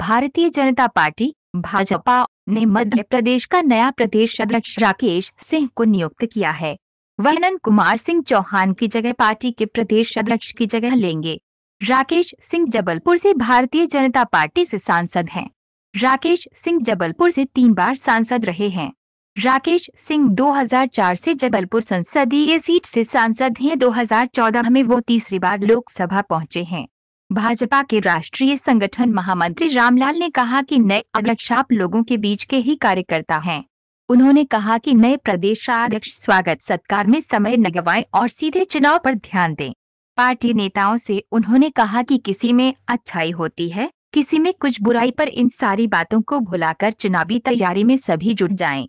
भारतीय जनता पार्टी भाजपा ने मध्य प्रदेश का नया प्रदेश अध्यक्ष राकेश सिंह को नियुक्त किया है वह कुमार सिंह चौहान की जगह पार्टी के प्रदेश अध्यक्ष की जगह लेंगे राकेश सिंह जबलपुर से भारतीय जनता पार्टी से सांसद हैं। राकेश सिंह जबलपुर से तीन बार सांसद रहे हैं राकेश सिंह 2004 से जबलपुर संसदीय सीट से सांसद हैं 2014 में वो तीसरी बार लोकसभा पहुंचे हैं भाजपा के राष्ट्रीय संगठन महामंत्री रामलाल ने कहा कि नए अध्यक्ष आप लोगों के बीच के ही कार्यकर्ता हैं उन्होंने कहा कि नए प्रदेशाध्यक्ष स्वागत सत्कार में समय न गवाएं और सीधे चुनाव पर ध्यान दें पार्टी नेताओं से उन्होंने कहा कि किसी में अच्छाई होती है किसी में कुछ बुराई पर इन सारी बातों को भुलाकर चुनावी तैयारी में सभी जुट जाएं।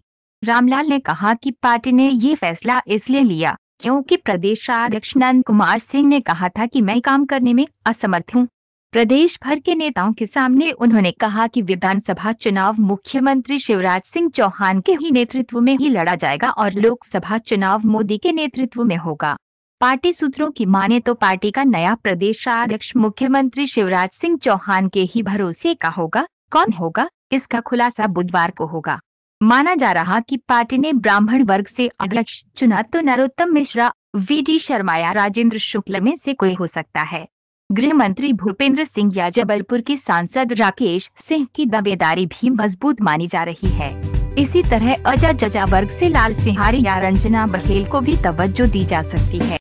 रामलाल ने कहा कि पार्टी ने ये फैसला इसलिए लिया क्योंकि प्रदेशाध्यक्ष नंद कुमार सिंह ने कहा था कि मैं काम करने में असमर्थ हूँ प्रदेश भर के नेताओं के सामने उन्होंने कहा कि विधानसभा चुनाव मुख्यमंत्री शिवराज सिंह चौहान के ही नेतृत्व में ही लड़ा जाएगा और लोकसभा चुनाव मोदी के नेतृत्व में होगा पार्टी सूत्रों की माने तो पार्टी का नया प्रदेशाध्यक्ष मुख्यमंत्री शिवराज सिंह चौहान के ही भरोसे का होगा कौन होगा इसका खुलासा बुधवार को होगा माना जा रहा कि पार्टी ने ब्राह्मण वर्ग से अध्यक्ष चुना तो नरोत्तम मिश्रा वी डी शर्मा या राजेंद्र शुक्ल में से कोई हो सकता है गृह मंत्री भूपेंद्र सिंह या जबलपुर के सांसद राकेश सिंह की दबेदारी भी मजबूत मानी जा रही है इसी तरह अजा जजा वर्ग से लाल सिंहारी या रंजना बघेल को भी तवज्जो दी जा सकती है